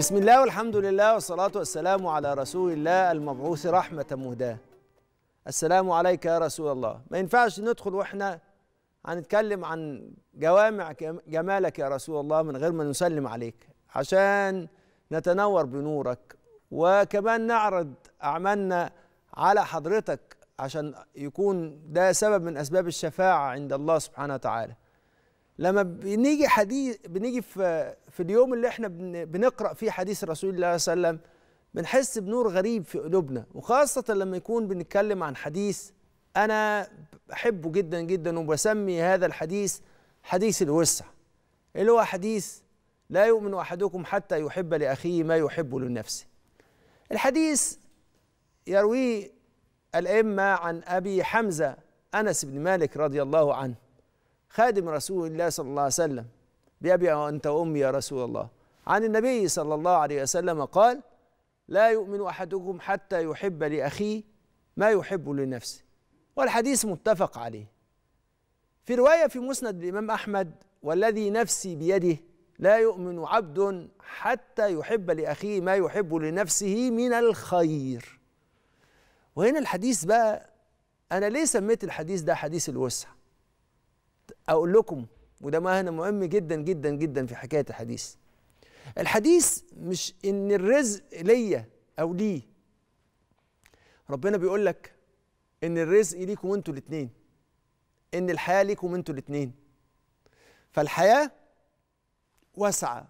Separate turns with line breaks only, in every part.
بسم الله والحمد لله والصلاة والسلام على رسول الله المبعوث رحمة مهداة السلام عليك يا رسول الله ما ينفعش ندخل وإحنا هنتكلم عن جوامع جمالك يا رسول الله من غير ما نسلم عليك عشان نتنور بنورك وكمان نعرض أعمالنا على حضرتك عشان يكون ده سبب من أسباب الشفاعة عند الله سبحانه وتعالى لما بنيجي حديث بنيجي في في اليوم اللي احنا بنقرا فيه حديث رسول الله صلى الله عليه وسلم بنحس بنور غريب في قلوبنا وخاصه لما يكون بنتكلم عن حديث انا بحبه جدا جدا وبسمي هذا الحديث حديث الوسع اللي هو حديث لا يؤمن احدكم حتى يحب لاخيه ما يحب لنفسه الحديث يرويه الائمه عن ابي حمزه انس بن مالك رضي الله عنه خادم رسول الله صلى الله عليه وسلم بأبي أنت وأمي يا رسول الله عن النبي صلى الله عليه وسلم قال لا يؤمن أحدكم حتى يحب لأخيه ما يحب لنفسه والحديث متفق عليه في رواية في مسند الإمام أحمد والذي نفسي بيده لا يؤمن عبد حتى يحب لأخيه ما يحب لنفسه من الخير وهنا الحديث بقى أنا ليه سميت الحديث ده حديث الوسع اقول لكم وده معنى مهم جدا جدا جدا في حكايه الحديث الحديث مش ان الرزق ليا او ليه ربنا بيقول لك ان الرزق ليكم انتوا الاثنين ان الحياه ليكم انتوا الاثنين فالحياه واسعه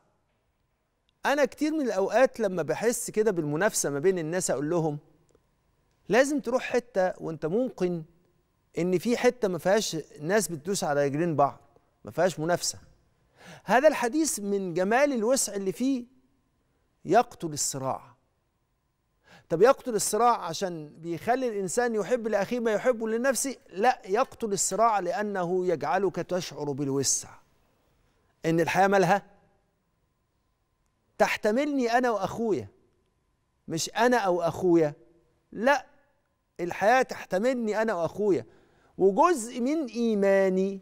انا كتير من الاوقات لما بحس كده بالمنافسه ما بين الناس اقول لهم لازم تروح حته وانت ممكن ان في حته ما فيهاش ناس بتدوس على رجلين بعض ما فيهاش منافسه هذا الحديث من جمال الوسع اللي فيه يقتل الصراع طب يقتل الصراع عشان بيخلي الانسان يحب لاخيه ما يحبه لنفسه لا يقتل الصراع لانه يجعلك تشعر بالوسع ان الحياه مالها تحتملني انا واخويا مش انا او اخويا لا الحياه تحتملني انا واخويا وجزء من إيماني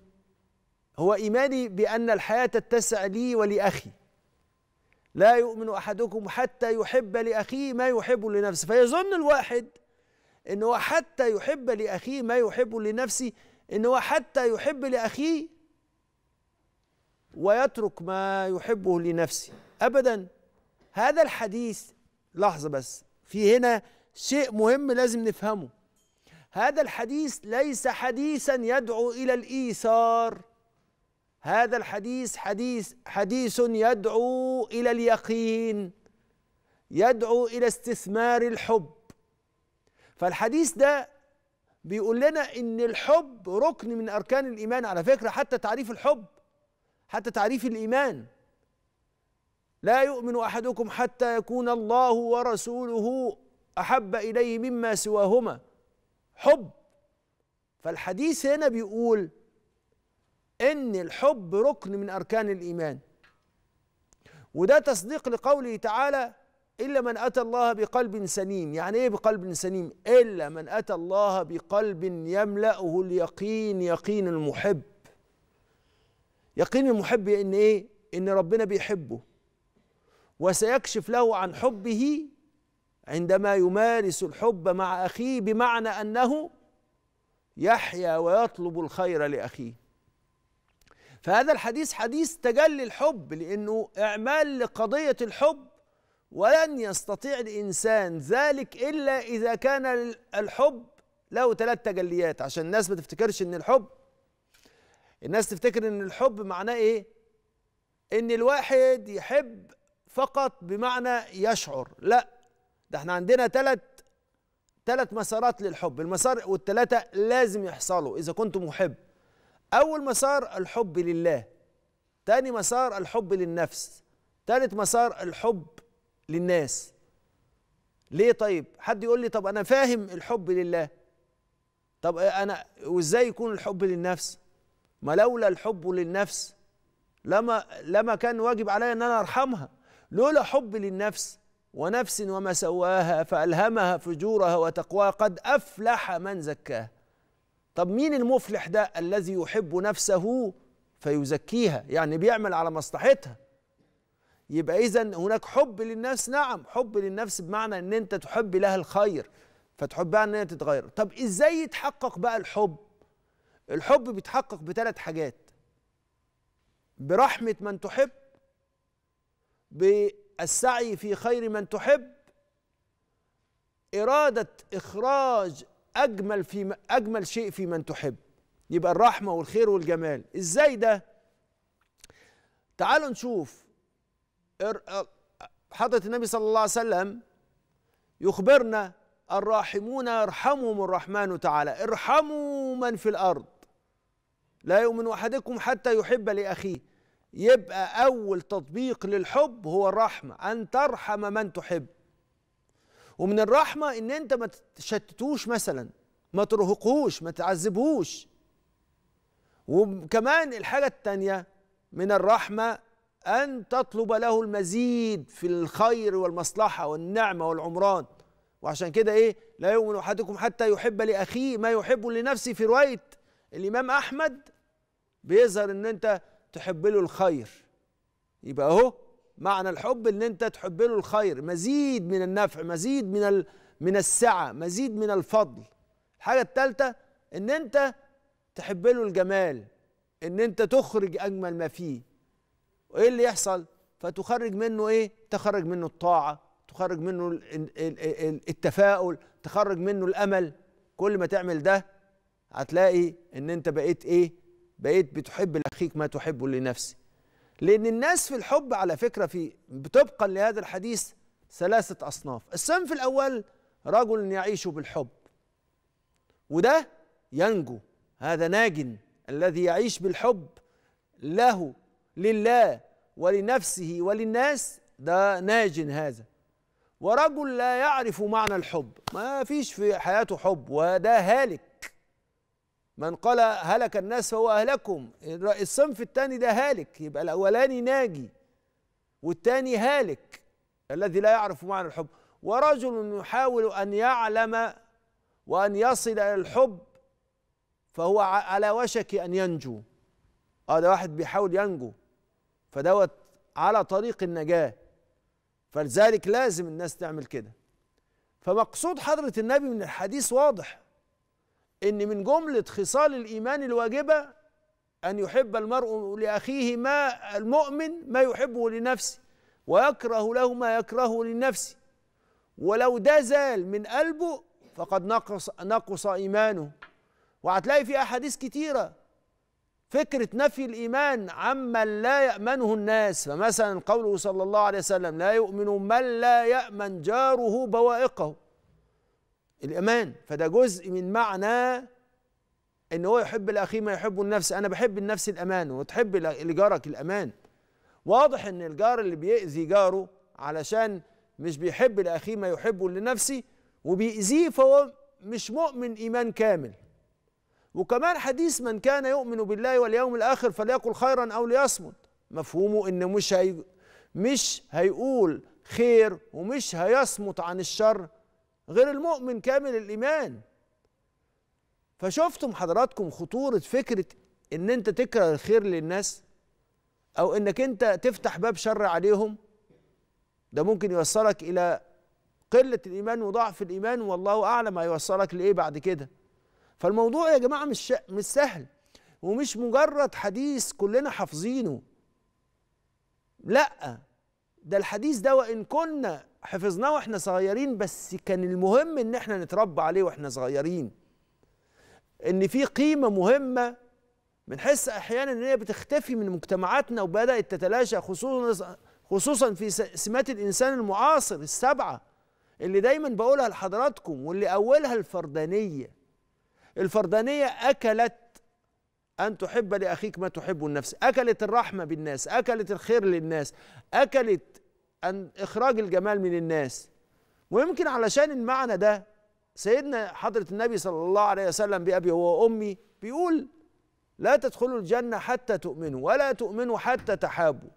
هو إيماني بأن الحياة تتسع لي ولأخي لا يؤمن أحدكم حتى يحب لأخيه ما يحب لنفسه فيظن الواحد إن هو حتى يحب لأخيه ما يحب لنفسه إن هو حتى يحب لأخيه ويترك ما يحبه لنفسه أبدا هذا الحديث لحظة بس في هنا شيء مهم لازم نفهمه هذا الحديث ليس حديثا يدعو الى الايثار هذا الحديث حديث حديث يدعو الى اليقين يدعو الى استثمار الحب فالحديث ده بيقول لنا ان الحب ركن من اركان الايمان على فكره حتى تعريف الحب حتى تعريف الايمان لا يؤمن احدكم حتى يكون الله ورسوله احب اليه مما سواهما حب فالحديث هنا بيقول ان الحب ركن من اركان الايمان وده تصديق لقوله تعالى الا من اتى الله بقلب سليم يعني ايه بقلب سليم الا من اتى الله بقلب يملاه اليقين يقين المحب يقين المحب ان ايه ان ربنا بيحبه وسيكشف له عن حبه عندما يمارس الحب مع اخيه بمعنى انه يحيا ويطلب الخير لاخيه فهذا الحديث حديث تجلي الحب لانه اعمال لقضيه الحب ولن يستطيع الانسان ذلك الا اذا كان الحب له ثلاث تجليات عشان الناس ما تفتكرش ان الحب الناس تفتكر ان الحب معناه ايه ان الواحد يحب فقط بمعنى يشعر لا ده احنا عندنا ثلاث ثلاث مسارات للحب المسار والثلاثه لازم يحصلوا اذا كنت محب اول مسار الحب لله تاني مسار الحب للنفس تالت مسار الحب للناس ليه طيب حد يقول لي طب انا فاهم الحب لله طب انا وازاي يكون الحب للنفس ما لولا الحب للنفس لما لما كان واجب عليا ان انا ارحمها لولا حب للنفس ونفس وما سواها فألهمها فجورها وتقواها قد أفلح من زكاها طب مين المفلح ده الذي يحب نفسه فيزكيها يعني بيعمل على مصلحتها يبقى إذا هناك حب للنفس نعم حب للنفس بمعنى أن أنت تحب لها الخير فتحبها أن هي تتغير طب إزاي يتحقق بقى الحب الحب بيتحقق بثلاث حاجات برحمة من تحب السعي في خير من تحب إرادة إخراج أجمل في أجمل شيء في من تحب يبقى الرحمة والخير والجمال إزاي ده تعالوا نشوف حضرة النبي صلى الله عليه وسلم يخبرنا الراحمون يرحمهم الرحمن تعالى ارحموا من في الأرض لا يؤمن أحدكم حتى يحب لأخيه يبقى أول تطبيق للحب هو الرحمة أن ترحم من تحب ومن الرحمة إن أنت ما تشتتوش مثلا ما ترهقوش ما تعذبوش وكمان الحاجة التانية من الرحمة أن تطلب له المزيد في الخير والمصلحة والنعمة والعمران وعشان كده إيه لا يؤمن أحدكم حتى يحب لأخيه ما يحب لنفسه في رواية الإمام أحمد بيظهر إن أنت تحب له الخير يبقى اهو معنى الحب ان انت تحب له الخير مزيد من النفع مزيد من ال... من السعه مزيد من الفضل الحاجه الثالثه ان انت تحب له الجمال ان انت تخرج اجمل ما فيه وايه اللي يحصل فتخرج منه ايه تخرج منه الطاعه تخرج منه التفاؤل تخرج منه الامل كل ما تعمل ده هتلاقي ان انت بقيت ايه بقيت بتحب لاخيك ما تحبه لنفسك لان الناس في الحب على فكره في طبقا لهذا الحديث ثلاثه اصناف الصنف الاول رجل يعيش بالحب وده ينجو هذا ناج الذي يعيش بالحب له لله ولنفسه وللناس ده ناج هذا ورجل لا يعرف معنى الحب ما فيش في حياته حب وده هالك من قال هلك الناس فهو أهلكهم الصنف الثاني ده هالك يبقى الأولاني ناجي والثاني هالك الذي لا يعرف معنى الحب ورجل يحاول أن يعلم وأن يصل إلى الحب فهو على وشك أن ينجو اه ده واحد بيحاول ينجو فدوت على طريق النجاة فلذلك لازم الناس تعمل كده فمقصود حضرة النبي من الحديث واضح ان من جمله خصال الايمان الواجبه ان يحب المرء لاخيه ما المؤمن ما يحبه لنفسه ويكره له ما يكرهه لنفسه ولو ده زال من قلبه فقد نقص نقص ايمانه وهتلاقي في احاديث كتيره فكره نفي الايمان عمن لا يامنه الناس فمثلا قوله صلى الله عليه وسلم لا يؤمن من لا يامن جاره بوائقه الإيمان فده جزء من معنى إن هو يحب الأخي ما يحبه النفس أنا بحب النفس الأمان وتحب لجارك الأمان واضح إن الجار اللي بيأذي جاره علشان مش بيحب لأخيه ما يحبه لنفسه وبيأذيه فهو مش مؤمن إيمان كامل وكمان حديث من كان يؤمن بالله واليوم الآخر فليقل خيرا أو ليصمت مفهومه إن مش هي مش هيقول خير ومش هيصمت عن الشر غير المؤمن كامل الايمان فشفتم حضراتكم خطوره فكره ان انت تكره الخير للناس او انك انت تفتح باب شر عليهم ده ممكن يوصلك الى قله الايمان وضعف الايمان والله اعلم هيوصلك لايه بعد كده فالموضوع يا جماعه مش مش سهل ومش مجرد حديث كلنا حافظينه لا ده الحديث ده وان كنا حفظناه واحنا صغيرين بس كان المهم ان احنا نتربى عليه واحنا صغيرين ان في قيمه مهمه بنحس احيانا ان هي بتختفي من مجتمعاتنا وبدات تتلاشى خصوصا خصوصا في سمات الانسان المعاصر السبعه اللي دايما بقولها لحضراتكم واللي اولها الفردانيه الفردانيه اكلت أن تحب لأخيك ما تحبه النفس أكلت الرحمة بالناس أكلت الخير للناس أكلت أن إخراج الجمال من الناس ويمكن علشان المعنى ده سيدنا حضرة النبي صلى الله عليه وسلم بأبي هو وأمي بيقول لا تدخلوا الجنة حتى تؤمنوا ولا تؤمنوا حتى تحابوا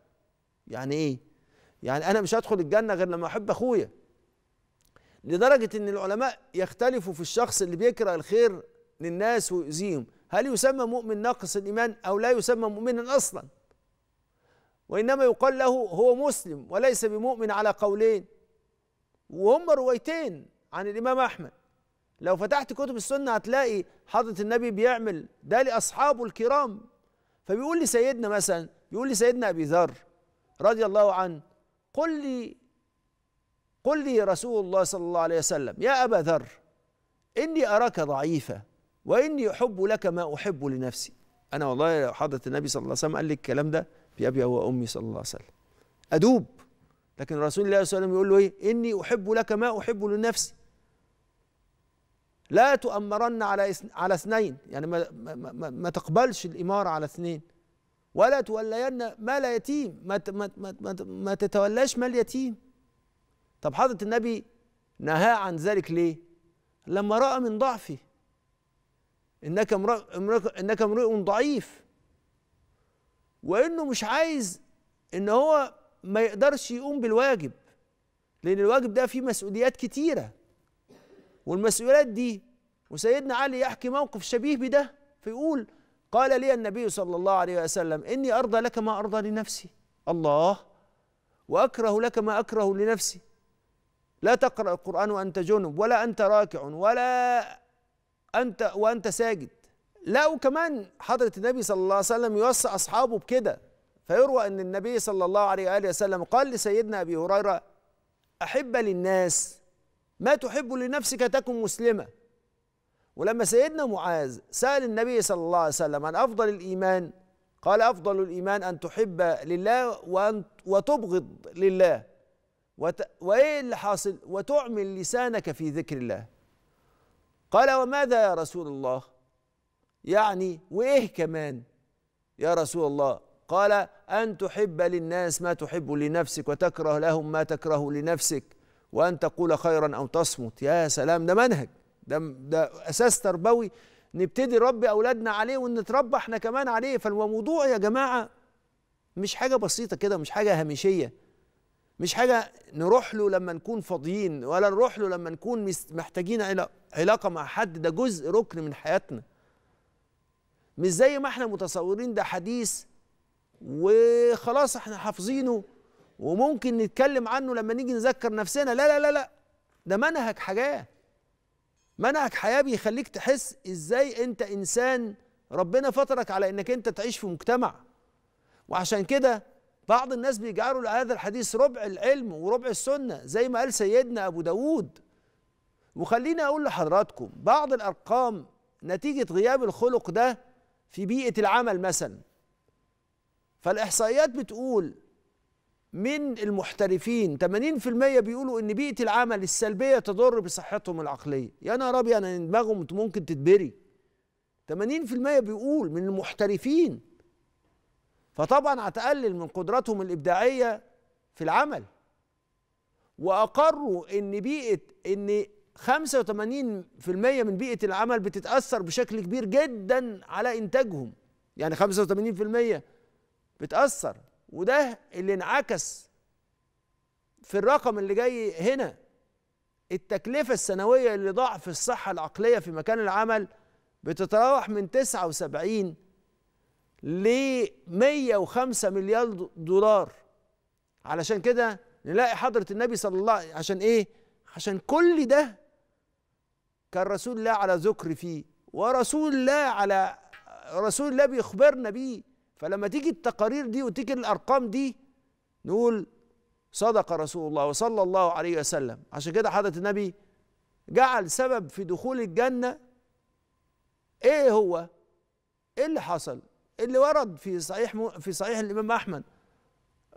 يعني إيه؟ يعني أنا مش هدخل الجنة غير لما أحب أخويا لدرجة إن العلماء يختلفوا في الشخص اللي بيكره الخير للناس ويؤذيهم هل يسمى مؤمن ناقص الإيمان أو لا يسمى مؤمنا أصلا وإنما يقال له هو مسلم وليس بمؤمن على قولين وهم روايتين عن الإمام أحمد لو فتحت كتب السنة هتلاقي حضرة النبي بيعمل ده لأصحابه الكرام فبيقول لسيدنا مثلا بيقول لسيدنا أبي ذر رضي الله عنه قل لي قل لي رسول الله صلى الله عليه وسلم يا أبا ذر إني أراك ضعيفة وإني أحب لك ما أحب لنفسي أنا والله لو حضرة النبي صلى الله عليه وسلم قال لي الكلام ده هو وأمي صلى الله عليه وسلم أدوب لكن رسول الله صلى الله عليه وسلم يقول له إيه إني أحب لك ما أحب لنفسي لا تؤمرن على على اثنين يعني ما, ما, ما, ما تقبلش الإمارة على اثنين ولا تولين مال يتيم ما, ما, ما, ما, ما تتولاش مال يتيم طب حضرة النبي نهى عن ذلك ليه لما رأى من ضعفه إنك امرأة إنك امرؤ ضعيف وانه مش عايز ان هو ما يقدرش يقوم بالواجب لان الواجب ده فيه مسؤوليات كتيره والمسؤوليات دي وسيدنا علي يحكي موقف شبيه بده فيقول قال لي النبي صلى الله عليه وسلم اني ارضى لك ما ارضى لنفسي الله واكره لك ما اكره لنفسي لا تقرا القران وانت جنب ولا انت راكع ولا انت وانت ساجد لا وكمان حضرة النبي صلى الله عليه وسلم يوصي أصحابه بكده فيروى أن النبي صلى الله عليه وآله وسلم قال لسيدنا أبي هريرة أحب للناس ما تحب لنفسك تكن مسلمة ولما سيدنا معاذ سأل النبي صلى الله عليه وسلم عن أفضل الإيمان قال أفضل الإيمان أن تحب لله وأن وتبغض لله وت... وإيه اللي حاصل وتعمل لسانك في ذكر الله قال وماذا يا رسول الله يعني وايه كمان يا رسول الله قال ان تحب للناس ما تحب لنفسك وتكره لهم ما تكره لنفسك وان تقول خيرا او تصمت يا سلام ده منهج ده ده اساس تربوي نبتدي نربي اولادنا عليه ونتربى احنا كمان عليه فالموضوع يا جماعه مش حاجه بسيطه كده مش حاجه هامشيه مش حاجه نروح له لما نكون فاضيين ولا نروح له لما نكون محتاجين علاقه مع حد ده جزء ركن من حياتنا مش زي ما احنا متصورين ده حديث وخلاص احنا حافظينه وممكن نتكلم عنه لما نيجي نذكر نفسنا لا لا لا لا ده منهج حياه منهج حياه بيخليك تحس ازاي انت انسان ربنا فطرك على انك انت تعيش في مجتمع وعشان كده بعض الناس بيجعلوا لهذا الحديث ربع العلم وربع السنه زي ما قال سيدنا ابو داود وخليني اقول لحضراتكم بعض الارقام نتيجه غياب الخلق ده في بيئة العمل مثلا فالإحصائيات بتقول من المحترفين 80% بيقولوا ان بيئة العمل السلبية تضر بصحتهم العقلية يعني يا نهار ابيض انا يعني دماغهم ممكن تتبري 80% بيقول من المحترفين فطبعا هتقلل من قدراتهم الابداعية في العمل واقروا ان بيئة ان 85% من بيئة العمل بتتأثر بشكل كبير جدا على إنتاجهم يعني 85% بتأثر وده اللي انعكس في الرقم اللي جاي هنا التكلفة السنوية اللي ضعف الصحة العقلية في مكان العمل بتتراوح من 79 ل 105 مليار دولار علشان كده نلاقي حضرة النبي صلى الله عشان ايه عشان كل ده كان رسول الله على ذكر فيه ورسول الله على رسول الله بيخبرنا بيه فلما تيجي التقارير دي وتيجي الارقام دي نقول صدق رسول الله وصلى الله عليه وسلم عشان كده حضرة النبي جعل سبب في دخول الجنة ايه هو ايه اللي حصل إيه اللي ورد في صحيح في صحيح الامام احمد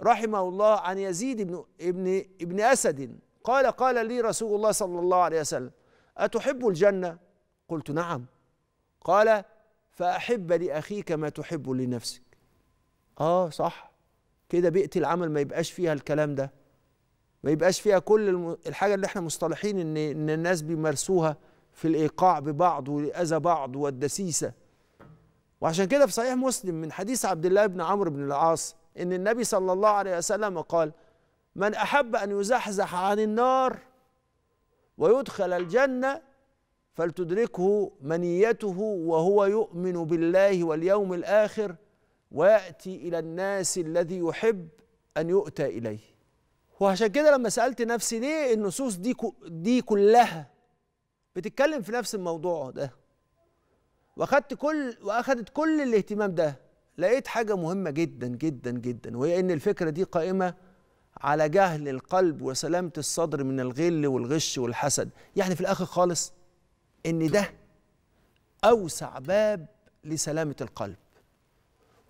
رحمه الله عن يزيد بن ابن ابن اسد قال قال لي رسول الله صلى الله عليه وسلم أتحب الجنة قلت نعم قال فأحب لأخيك ما تحب لنفسك آه صح كده بيئة العمل ما يبقاش فيها الكلام ده ما يبقاش فيها كل الحاجة اللي احنا مصطلحين إن, إن الناس بيمارسوها في الإيقاع ببعض وأذى بعض والدسيسة وعشان كده في صحيح مسلم من حديث عبد الله بن عمرو بن العاص إن النبي صلى الله عليه وسلم قال من أحب أن يزحزح عن النار ويدخل الجنه فلتدركه منيته وهو يؤمن بالله واليوم الاخر وياتي الى الناس الذي يحب ان يؤتى اليه وعشان كده لما سالت نفسي ليه النصوص دي دي كلها بتتكلم في نفس الموضوع ده واخدت كل واخدت كل الاهتمام ده لقيت حاجه مهمه جدا جدا جدا وهي ان الفكره دي قائمه على جهل القلب وسلامة الصدر من الغل والغش والحسد يعني في الآخر خالص إن ده أوسع باب لسلامة القلب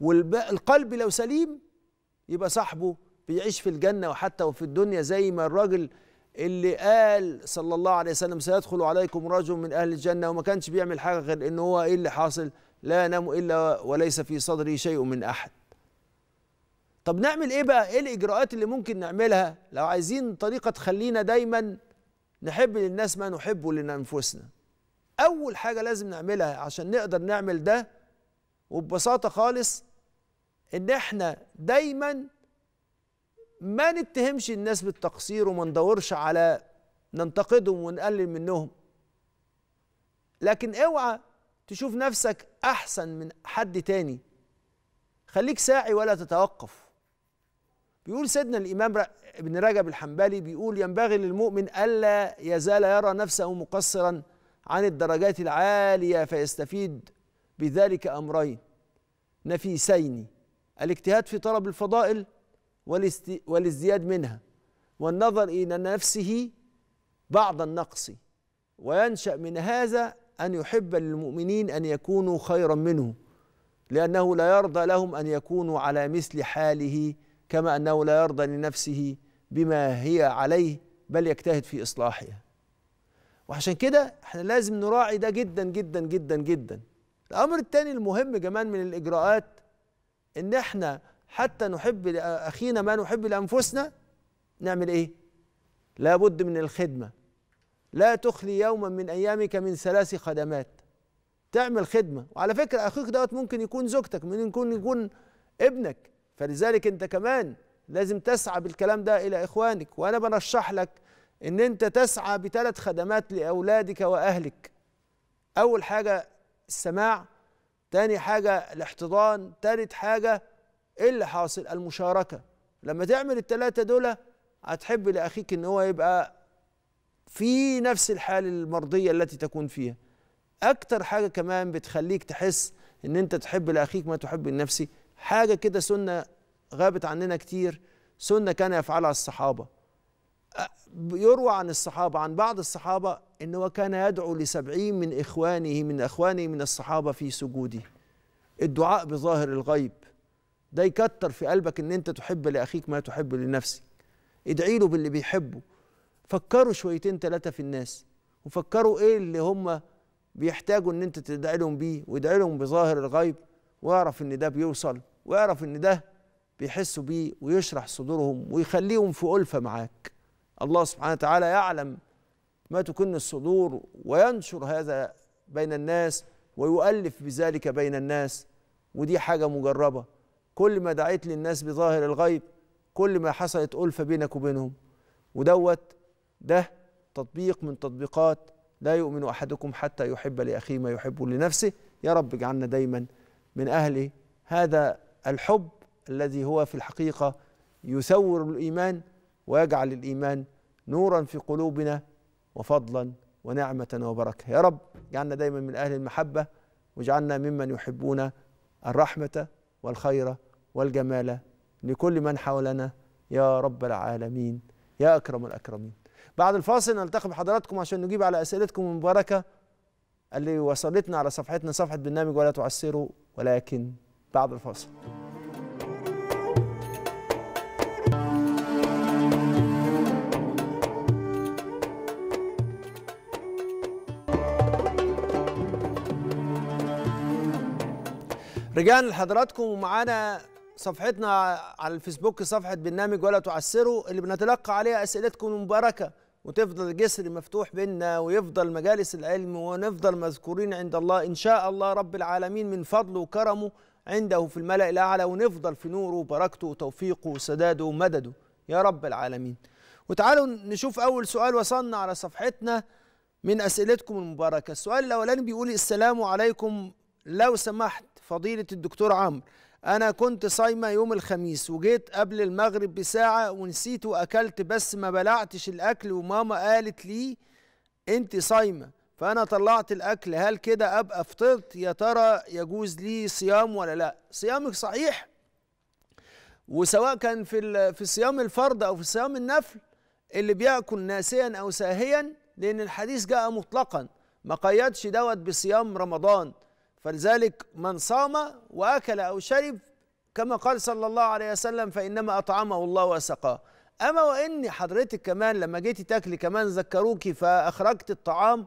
والقلب لو سليم يبقى صاحبه بيعيش في الجنة وحتى وفي الدنيا زي ما الراجل اللي قال صلى الله عليه وسلم سيدخل عليكم رجل من أهل الجنة وما كانش بيعمل حاجة غير إن هو إيه اللي حاصل لا ينام إلا وليس في صدره شيء من أحد طب نعمل ايه بقى ايه الاجراءات اللي ممكن نعملها لو عايزين طريقه تخلينا دايما نحب للناس ما نحبه لانفسنا اول حاجه لازم نعملها عشان نقدر نعمل ده وببساطه خالص ان احنا دايما ما نتهمش الناس بالتقصير وما ندورش على ننتقدهم ونقلل منهم لكن اوعى تشوف نفسك احسن من حد تاني خليك ساعي ولا تتوقف بيقول سيدنا الإمام ابن رجب الحنبلي بيقول ينبغي للمؤمن ألا يزال يرى نفسه مقصرا عن الدرجات العالية فيستفيد بذلك أمرين نفيسين الاجتهاد في طلب الفضائل والازدياد منها والنظر إلى نفسه بعض النقص وينشأ من هذا أن يحب للمؤمنين أن يكونوا خيرا منه لأنه لا يرضى لهم أن يكونوا على مثل حاله كما انه لا يرضى لنفسه بما هي عليه بل يجتهد في اصلاحها وعشان كده احنا لازم نراعي ده جدا جدا جدا جدا الامر الثاني المهم كمان من الاجراءات ان احنا حتى نحب لاخينا ما نحب لانفسنا نعمل ايه لابد من الخدمه لا تخلي يوما من ايامك من ثلاث خدمات تعمل خدمه وعلى فكره اخوك دوت ممكن يكون زوجتك ممكن يكون يكون ابنك فلذلك انت كمان لازم تسعى بالكلام ده الى اخوانك وانا برشح لك ان انت تسعى بثلاث خدمات لاولادك واهلك اول حاجه السماع تاني حاجه الاحتضان تالت حاجه ايه اللي حاصل المشاركه لما تعمل الثلاثه دول هتحب لاخيك ان هو يبقى في نفس الحال المرضيه التي تكون فيها اكتر حاجه كمان بتخليك تحس ان انت تحب لاخيك ما تحب لنفسك حاجة كده سنة غابت عننا كتير سنة كان يفعلها الصحابة يروى عن الصحابة عن بعض الصحابة أنه كان يدعو لسبعين من إخوانه من أخوانه من الصحابة في سجوده الدعاء بظاهر الغيب ده يكتر في قلبك أن أنت تحب لأخيك ما تحب لنفسك ادعي له باللي بيحبه فكروا شويتين ثلاثة في الناس وفكروا إيه اللي هم بيحتاجوا أن أنت تدعي لهم بيه وادعي لهم بظاهر الغيب ويعرف ان ده بيوصل ويعرف ان ده بيحسوا بيه ويشرح صدورهم ويخليهم في ألفة معاك الله سبحانه وتعالى يعلم ما تكن الصدور وينشر هذا بين الناس ويؤلف بذلك بين الناس ودي حاجة مجربة كل ما دعيت للناس بظاهر الغيب كل ما حصلت ألفة بينك وبينهم ودوت ده تطبيق من تطبيقات لا يؤمن أحدكم حتى يحب لأخيه ما يحب لنفسه يا رب اجعلنا دايماً من أهل هذا الحب الذي هو في الحقيقة يسور الإيمان ويجعل الإيمان نورا في قلوبنا وفضلا ونعمة وبركة يا رب اجعلنا دايما من أهل المحبة واجعلنا ممن يحبون الرحمة والخير والجمال لكل من حولنا يا رب العالمين يا أكرم الأكرمين بعد الفاصل نلتقي بحضراتكم عشان نجيب على أسئلتكم المباركة قال لي وصلتنا على صفحتنا صفحة برنامج ولا تعسروا ولكن بعد الفاصل رجعنا لحضراتكم ومعانا صفحتنا على الفيسبوك صفحة برنامج ولا تعسروا اللي بنتلقى عليها أسئلتكم المباركة وتفضل الجسر مفتوح بيننا ويفضل مجالس العلم ونفضل مذكورين عند الله إن شاء الله رب العالمين من فضله وكرمه عنده في الملأ الأعلى ونفضل في نوره وبركته وتوفيقه وسداده ومدده يا رب العالمين وتعالوا نشوف أول سؤال وصلنا على صفحتنا من أسئلتكم المباركة السؤال الأولاني بيقول السلام عليكم لو سمحت فضيلة الدكتور عمرو انا كنت صايمه يوم الخميس وجيت قبل المغرب بساعه ونسيت واكلت بس ما بلعتش الاكل وماما قالت لي انت صايمه فانا طلعت الاكل هل كده ابقى فطرت يا ترى يجوز لي صيام ولا لا صيامك صحيح وسواء كان في في صيام الفرض او في صيام النفل اللي بياكل ناسيا او ساهيا لان الحديث جاء مطلقا ما قيدش دوت بصيام رمضان فلذلك من صام واكل او شرب كما قال صلى الله عليه وسلم فانما اطعمه الله وسقاه اما وان حضرتك كمان لما جيتي تاكلي كمان ذكروكي فاخرجت الطعام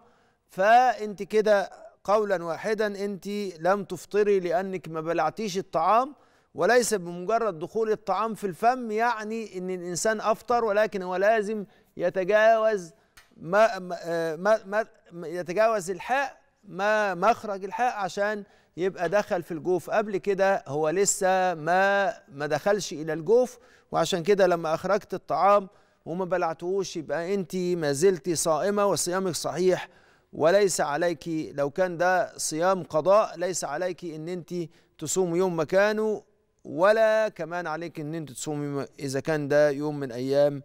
فانت كده قولا واحدا انت لم تفطري لانك ما بلعتيش الطعام وليس بمجرد دخول الطعام في الفم يعني ان الانسان افطر ولكن هو لازم يتجاوز ما, ما, ما, ما يتجاوز الحاء ما مخرج الحاء عشان يبقى دخل في الجوف قبل كده هو لسه ما ما دخلش الى الجوف وعشان كده لما اخرجت الطعام وما بلعتهوش يبقى انت ما زلت صائمه وصيامك صحيح وليس عليك لو كان ده صيام قضاء ليس عليك ان انت تصوم يوم مكانه ولا كمان عليك ان انت تصومي اذا كان ده يوم من ايام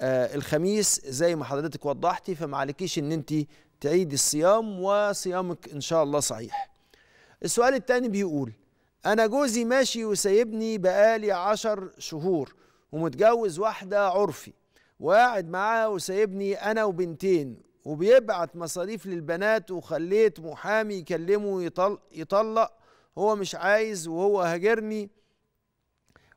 آه الخميس زي ما حضرتك وضحتي فما عليكيش ان انت تعيد الصيام وصيامك إن شاء الله صحيح السؤال الثاني بيقول أنا جوزي ماشي وسايبني بقالي عشر شهور ومتجوز واحدة عرفي وقاعد معاها وسايبني أنا وبنتين وبيبعت مصاريف للبنات وخليت محامي يكلمه يطلق, يطلق هو مش عايز وهو هاجرني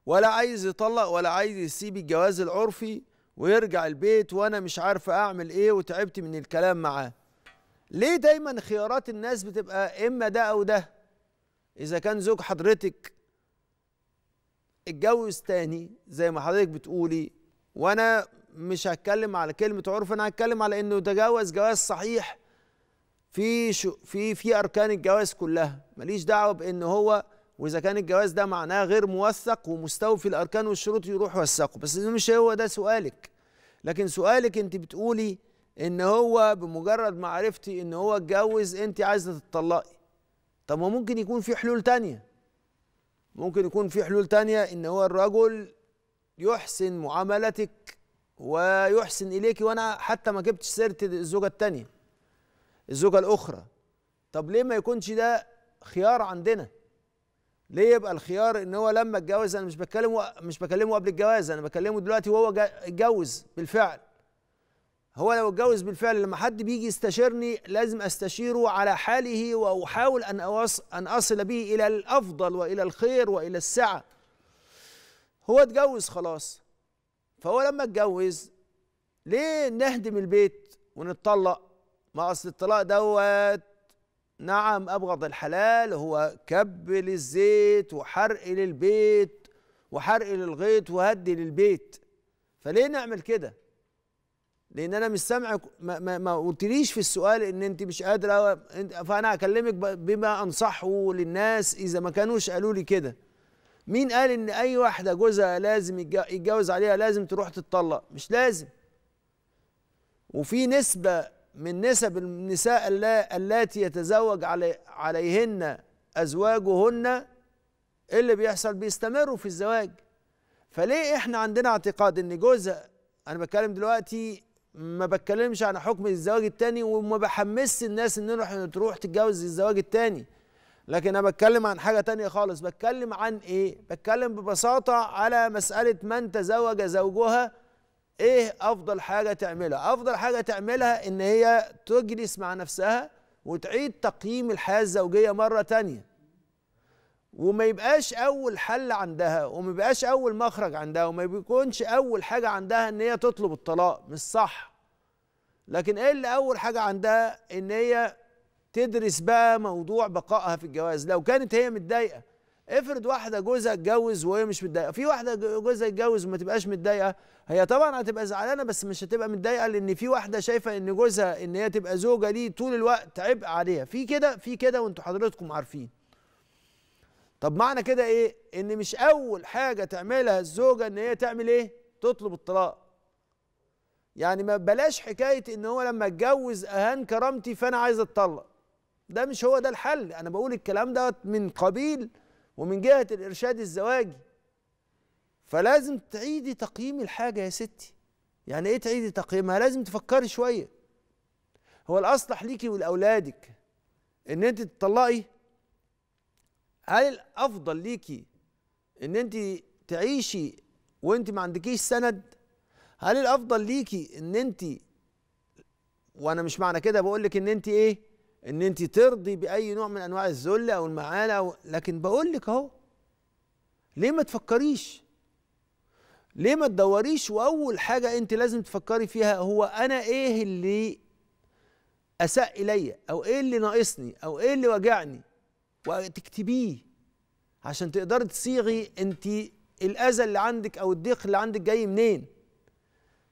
ولا عايز يطلق ولا عايز يسيب الجواز العرفي ويرجع البيت وانا مش عارفه اعمل ايه وتعبت من الكلام معاه ليه دايما خيارات الناس بتبقى اما ده او ده اذا كان زوج حضرتك اتجوز تاني زي ما حضرتك بتقولي وانا مش هتكلم على كلمه عرف انا هتكلم على انه تجاوز جواز صحيح في شو في في اركان الجواز كلها ماليش دعوه بان هو واذا كان الجواز ده معناه غير موثق ومستوفي الاركان والشروط يروح يوثقه بس مش هو ده سؤالك لكن سؤالك انت بتقولي ان هو بمجرد معرفتي ان هو اتجوز انت عايزه تتطلقي طب ما ممكن يكون في حلول تانية ممكن يكون في حلول تانية ان هو الرجل يحسن معاملتك ويحسن اليكي وانا حتى ما جبتش سيره الزوجه التانية الزوجه الاخرى طب ليه ما يكونش ده خيار عندنا ليه يبقى الخيار ان هو لما اتجوز انا مش بتكلم مش بكلمه قبل الجواز انا بكلمه دلوقتي وهو اتجوز بالفعل هو لو اتجوز بالفعل لما حد بيجي يستشيرني لازم استشيره على حاله واحاول ان ان اصل به الى الافضل والى الخير والى السعه هو اتجوز خلاص فهو لما اتجوز ليه نهدم البيت ونتطلق ما اصل الطلاق دوت نعم ابغض الحلال هو كب للزيت وحرق للبيت وحرق للغيط وهدي للبيت فليه نعمل كده لان انا مش سامعك ما, ما, ما قلتليش في السؤال ان انت مش قادره فانا هكلمك بما انصحه للناس اذا ما كانوش قالوا لي كده مين قال ان اي واحده جوزها لازم يتجوز عليها لازم تروح تتطلق مش لازم وفي نسبه من نسب النساء اللاتي يتزوج علي عليهن ازواجهن اللي بيحصل بيستمروا في الزواج فليه احنا عندنا اعتقاد ان جوزها انا بتكلم دلوقتي ما بتكلمش عن حكم الزواج التاني وما بحمسش الناس ان نروح تروح تتجوز الزواج التاني لكن انا بتكلم عن حاجه تانية خالص بتكلم عن ايه بتكلم ببساطه على مساله من تزوج زوجها ايه افضل حاجه تعملها افضل حاجه تعملها ان هي تجلس مع نفسها وتعيد تقييم الحياه الزوجيه مره تانية وما يبقاش اول حل عندها وما يبقاش اول مخرج عندها وما بيكونش اول حاجه عندها ان هي تطلب الطلاق مش صح لكن ايه اللي اول حاجه عندها ان هي تدرس بقى موضوع بقائها في الجواز لو كانت هي متضايقه افرض واحده جوزها اتجوز وهي مش متضايقه في واحده جوزها اتجوز وما تبقاش متضايقه هي طبعا هتبقى زعلانه بس مش هتبقى متضايقه لان في واحده شايفه ان جوزها ان هي تبقى زوجه ليه طول الوقت عبء عليها في كده في كده وانتوا حضراتكم عارفين طب معنى كده ايه ان مش اول حاجه تعملها الزوجه ان هي تعمل ايه تطلب الطلاق يعني ما بلاش حكايه ان هو لما اتجوز اهان كرامتي فانا عايز اتطلق ده مش هو ده الحل انا بقول الكلام ده من قبيل ومن جهه الارشاد الزواجي فلازم تعيدي تقييم الحاجه يا ستي يعني ايه تعيدي تقييمها لازم تفكري شويه هو الاصلح ليكي ولاولادك ان انت تطلقي هل الافضل ليكي ان انت تعيشي وانت ما عندكيش سند هل الافضل ليكي ان انت وانا مش معنى كده بقول لك ان انت ايه ان انت ترضي باي نوع من انواع الذل او المعاناه أو لكن بقول لك اهو ليه ما تفكريش ليه ما تدوريش واول حاجه انت لازم تفكري فيها هو انا ايه اللي اساء الي او ايه اللي ناقصني او ايه اللي وجعني وتكتبيه عشان تقدري تصيغي انت الاذى اللي عندك او الضيق اللي عندك جاي منين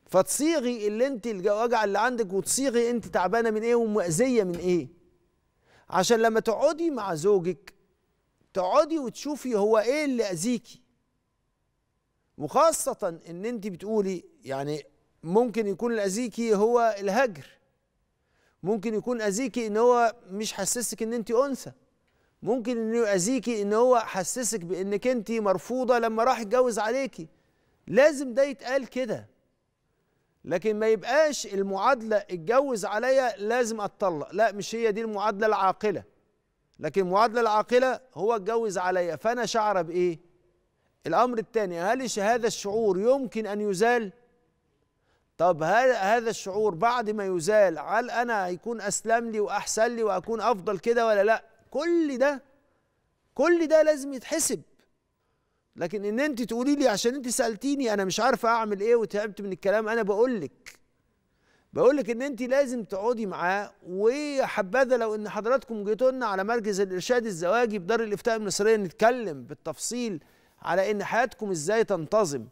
فتصيغي اللي انت الوجع اللي عندك وتصيغي انت تعبانه من ايه ومؤذيه من ايه عشان لما تقعدي مع زوجك تقعدي وتشوفي هو ايه اللي اذيكي وخاصه ان انت بتقولي يعني ممكن يكون اللي هو الهجر ممكن يكون اذيكي ان هو مش حسسك ان انت انثى ممكن انه يؤذيكي ان هو حسسك بانك انت مرفوضه لما راح يتجوز عليكي لازم ده يتقال كده لكن ما يبقاش المعادله اتجوز عليا لازم اتطلق لا مش هي دي المعادله العاقله لكن المعادله العاقله هو اتجوز عليا فانا شعر بايه الامر الثاني هل هذا الشعور يمكن ان يزال طب هل هذا الشعور بعد ما يزال هل انا هيكون اسلم لي واحسن لي واكون افضل كده ولا لا كل ده كل ده لازم يتحسب لكن ان انت تقولي لي عشان انت سالتيني انا مش عارفه اعمل ايه وتعبت من الكلام انا بقول لك بقول لك ان انت لازم تقعدي معاه وحبذا لو ان حضراتكم جيتوا لنا على مركز الارشاد الزواجي بدار الافتاء المصريه نتكلم بالتفصيل على ان حياتكم ازاي تنتظم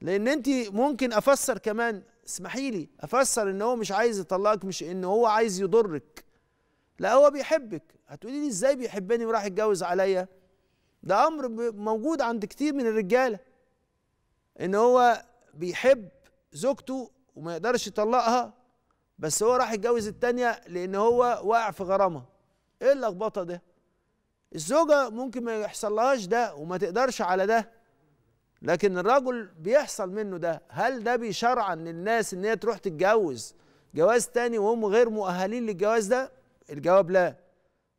لان انت ممكن افسر كمان اسمحي لي افسر ان هو مش عايز يطلقك مش ان هو عايز يضرك لا هو بيحبك هتقولي لي ازاي بيحبني وراح يتجوز عليا ده امر موجود عند كتير من الرجاله ان هو بيحب زوجته وما يقدرش يطلقها بس هو راح يتجوز التانية لان هو واقع في غرامه ايه اللخبطه ده الزوجه ممكن ما يحصلهاش ده وما تقدرش على ده لكن الرجل بيحصل منه ده هل ده بيشرعن للناس ان هي تروح تتجوز جواز تاني وهم غير مؤهلين للجواز ده الجواب لا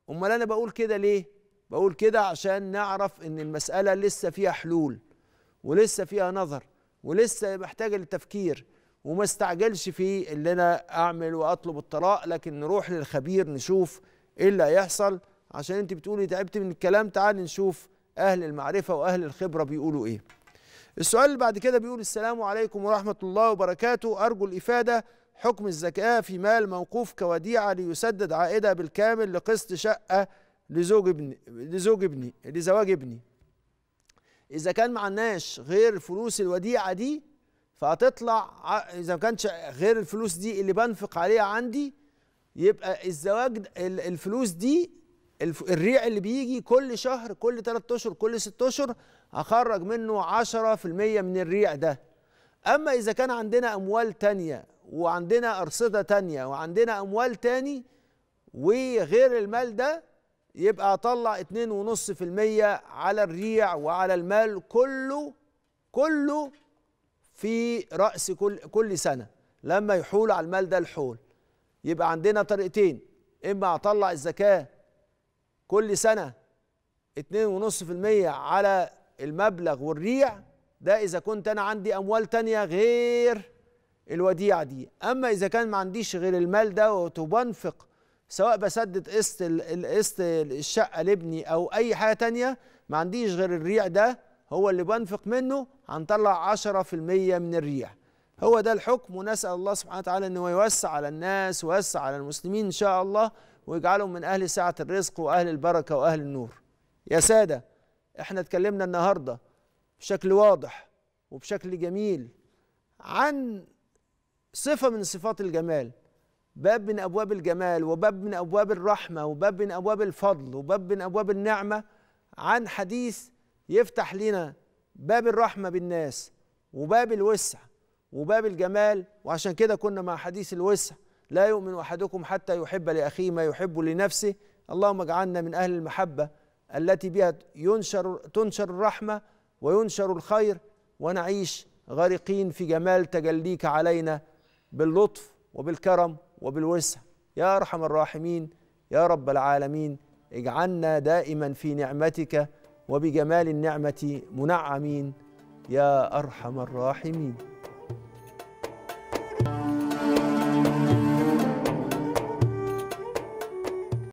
امال انا بقول كده ليه بقول كده عشان نعرف ان المساله لسه فيها حلول ولسه فيها نظر ولسه محتاجه للتفكير وما استعجلش في اللي انا اعمل واطلب الطلاق لكن نروح للخبير نشوف ايه اللي هيحصل عشان انت بتقولي تعبت من الكلام تعالي نشوف اهل المعرفه واهل الخبره بيقولوا ايه السؤال اللي بعد كده بيقول السلام عليكم ورحمه الله وبركاته ارجو الافاده حكم الزكاة في مال موقوف كوديعة ليسدد عائدها بالكامل لقسط شقة لزوج ابني لزوج ابني لزواج ابني إذا كان معناش غير فلوس الوديعة دي فهتطلع إذا ما كانش غير الفلوس دي اللي بنفق عليها عندي يبقى الزواج الفلوس دي الريع اللي بيجي كل شهر كل ثلاث أشهر كل ست أشهر هخرج منه 10% من الريع ده أما إذا كان عندنا أموال تانية وعندنا أرصدة تانية وعندنا أموال تاني وغير المال ده يبقى أطلع اتنين ونص في الميه على الريع وعلى المال كله كله في رأس كل, كل سنة لما يحول على المال ده الحول يبقى عندنا طريقتين إما أطلع الزكاة كل سنة اتنين ونص في الميه على المبلغ والريع ده إذا كنت أنا عندي أموال تانية غير الوديعة دي أما إذا كان ما عنديش غير المال ده وبنفق سواء بسدد قسط قسط الشقة لابني أو أي حاجة تانية ما عنديش غير الريع ده هو اللي بنفق منه هنطلع 10% من الريع هو ده الحكم ونسأل الله سبحانه وتعالى أنه يوسع على الناس ويوسع على المسلمين إن شاء الله ويجعلهم من أهل سعة الرزق وأهل البركة وأهل النور يا سادة احنا اتكلمنا النهاردة بشكل واضح وبشكل جميل عن صفة من صفات الجمال باب من أبواب الجمال وباب من أبواب الرحمة وباب من أبواب الفضل وباب من أبواب النعمة عن حديث يفتح لنا باب الرحمة بالناس وباب الوسع وباب الجمال وعشان كده كنا مع حديث الوسع لا يؤمن أحدكم حتى يحب لأخيه ما يحب لنفسه اللهم اجعلنا من أهل المحبة التي بها ينشر تنشر الرحمة وينشر الخير ونعيش غارقين في جمال تجليك علينا باللطف وبالكرم وبالوسع يا ارحم الراحمين يا رب العالمين اجعلنا دائما في نعمتك وبجمال النعمه منعمين يا ارحم الراحمين